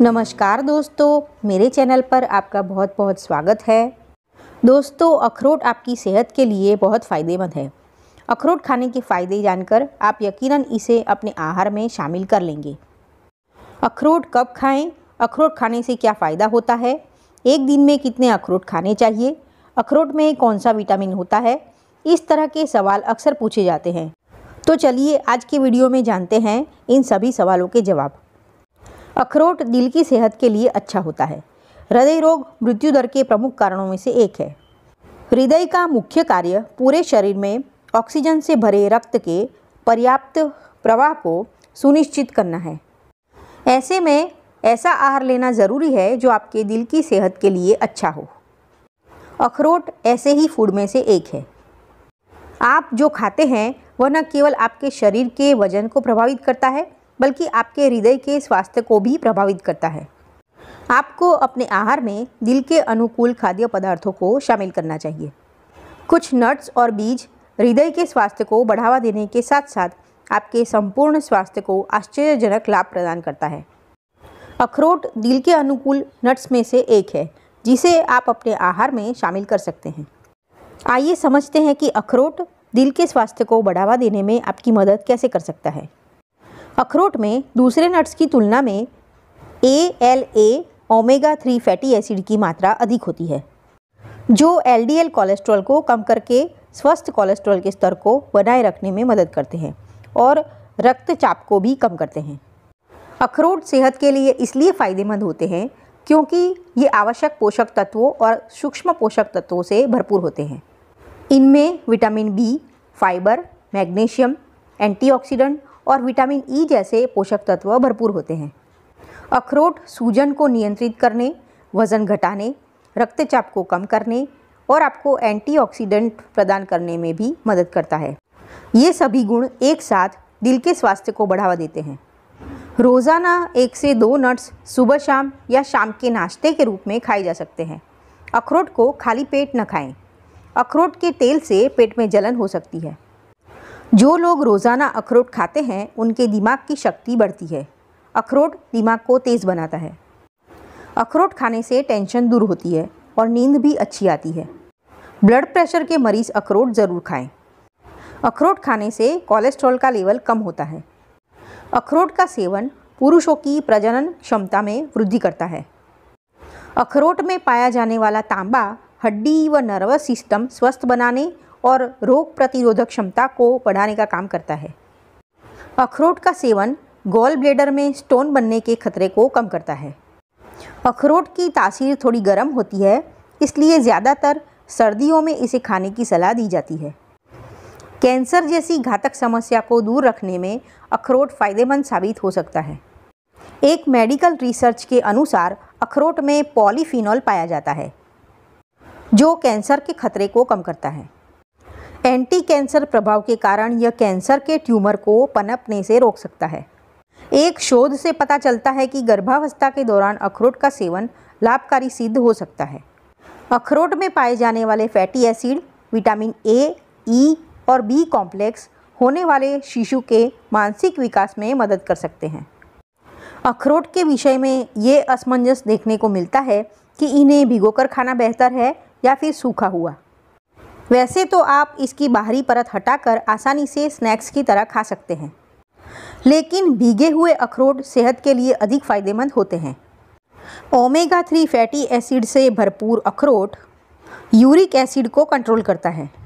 नमस्कार दोस्तों मेरे चैनल पर आपका बहुत बहुत स्वागत है दोस्तों अखरोट आपकी सेहत के लिए बहुत फ़ायदेमंद है अखरोट खाने के फ़ायदे जानकर आप यकीनन इसे अपने आहार में शामिल कर लेंगे अखरोट कब खाएं? अखरोट खाने से क्या फ़ायदा होता है एक दिन में कितने अखरोट खाने चाहिए अखरोट में कौन सा विटामिन होता है इस तरह के सवाल अक्सर पूछे जाते हैं तो चलिए आज के वीडियो में जानते हैं इन सभी सवालों के जवाब अखरोट दिल की सेहत के लिए अच्छा होता है हृदय रोग मृत्यु दर के प्रमुख कारणों में से एक है हृदय का मुख्य कार्य पूरे शरीर में ऑक्सीजन से भरे रक्त के पर्याप्त प्रवाह को सुनिश्चित करना है ऐसे में ऐसा आहार लेना ज़रूरी है जो आपके दिल की सेहत के लिए अच्छा हो अखरोट ऐसे ही फूड में से एक है आप जो खाते हैं वह न केवल आपके शरीर के वजन को प्रभावित करता है बल्कि आपके हृदय के स्वास्थ्य को भी प्रभावित करता है आपको अपने आहार में दिल के अनुकूल खाद्य पदार्थों को शामिल करना चाहिए कुछ नट्स और बीज हृदय के स्वास्थ्य को बढ़ावा देने के साथ साथ आपके संपूर्ण स्वास्थ्य को आश्चर्यजनक लाभ प्रदान करता है अखरोट दिल के अनुकूल नट्स में से एक है जिसे आप अपने आहार में शामिल कर सकते हैं आइए समझते हैं कि अखरोट दिल के स्वास्थ्य को बढ़ावा देने में आपकी मदद कैसे कर सकता है अखरोट में दूसरे नट्स की तुलना में A L A omega three fatty acid की मात्रा अधिक होती है जो एल डी एल कोलेस्ट्रॉल को कम करके स्वस्थ कोलेस्ट्रॉल के स्तर को बनाए रखने में मदद करते हैं और रक्तचाप को भी कम करते हैं अखरोट सेहत के लिए इसलिए फ़ायदेमंद होते हैं क्योंकि ये आवश्यक पोषक तत्वों और सूक्ष्म पोषक तत्वों से भरपूर होते हैं इनमें vitamin B fibre magnesium antioxidant और विटामिन ई e जैसे पोषक तत्व भरपूर होते हैं अखरोट सूजन को नियंत्रित करने वज़न घटाने रक्तचाप को कम करने और आपको एंटीऑक्सीडेंट प्रदान करने में भी मदद करता है ये सभी गुण एक साथ दिल के स्वास्थ्य को बढ़ावा देते हैं रोज़ाना एक से दो नट्स सुबह शाम या शाम के नाश्ते के रूप में खाए जा सकते हैं अखरोट को खाली पेट न खाएं। अखरोट के तेल से पेट में जलन हो सकती है जो लोग रोज़ाना अखरोट खाते हैं उनके दिमाग की शक्ति बढ़ती है अखरोट दिमाग को तेज़ बनाता है अखरोट खाने से टेंशन दूर होती है और नींद भी अच्छी आती है ब्लड प्रेशर के मरीज़ अखरोट ज़रूर खाएं। अखरोट खाने से कोलेस्ट्रॉल का लेवल कम होता है अखरोट का सेवन पुरुषों की प्रजनन क्षमता में वृद्धि करता है अखरोट में पाया जाने वाला तांबा हड्डी व नर्वस सिस्टम स्वस्थ बनाने और रोग प्रतिरोधक क्षमता को बढ़ाने का काम करता है अखरोट का सेवन गोल ब्लेडर में स्टोन बनने के खतरे को कम करता है अखरोट की तासीर थोड़ी गर्म होती है इसलिए ज़्यादातर सर्दियों में इसे खाने की सलाह दी जाती है कैंसर जैसी घातक समस्या को दूर रखने में अखरोट फ़ायदेमंद साबित हो सकता है एक मेडिकल रिसर्च के अनुसार अखरोट में पॉलीफिनॉल पाया जाता है जो कैंसर के खतरे को कम करता है एंटी कैंसर प्रभाव के कारण यह कैंसर के ट्यूमर को पनपने से रोक सकता है एक शोध से पता चलता है कि गर्भावस्था के दौरान अखरोट का सेवन लाभकारी सिद्ध हो सकता है अखरोट में पाए जाने वाले fatty acid vitamin A E e और बी कॉम्प्लेक्स होने वाले शिशु के मानसिक विकास में मदद कर सकते हैं अखरोट के विषय में ये असमंजस देखने को मिलता है कि इन्हें भिगोकर खाना बेहतर है या फिर सूखा हुआ वैसे तो आप इसकी बाहरी परत हटाकर आसानी से स्नैक्स की तरह खा सकते हैं लेकिन भीगे हुए अखरोट सेहत के लिए अधिक फायदेमंद होते हैं ओमेगा थ्री फैटी एसिड से भरपूर अखरोट यूरिक एसिड को कंट्रोल करता है